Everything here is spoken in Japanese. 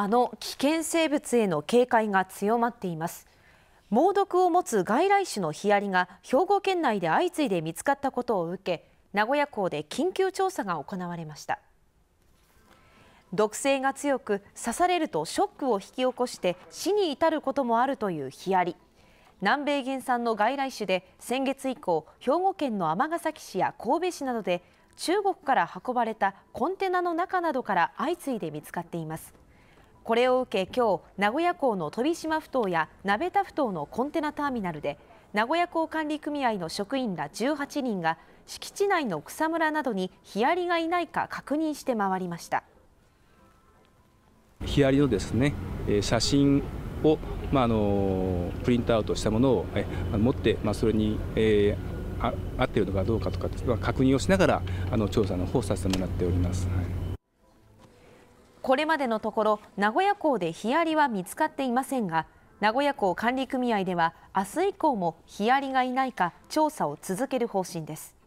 あの危険生物への警戒が強まっています猛毒を持つ外来種のヒアリが兵庫県内で相次いで見つかったことを受け名古屋港で緊急調査が行われました毒性が強く刺されるとショックを引き起こして死に至ることもあるというヒアリ南米原産の外来種で先月以降兵庫県の尼崎市や神戸市などで中国から運ばれたコンテナの中などから相次いで見つかっていますこれを受け今日名古屋港の飛島ふ頭や鍋田ふ頭のコンテナターミナルで名古屋港管理組合の職員ら18人が敷地内の草むらなどにヒアリがいないか確認して回りましたヒアリのですね写真を、まあ、あのプリントアウトしたものを持って、まあ、それに、えー、合っているのかどうかとか、まあ、確認をしながらあの調査の方をさせてもらっております。はいこれまでのところ名古屋港でヒアリは見つかっていませんが名古屋港管理組合では明日以降もヒアリがいないか調査を続ける方針です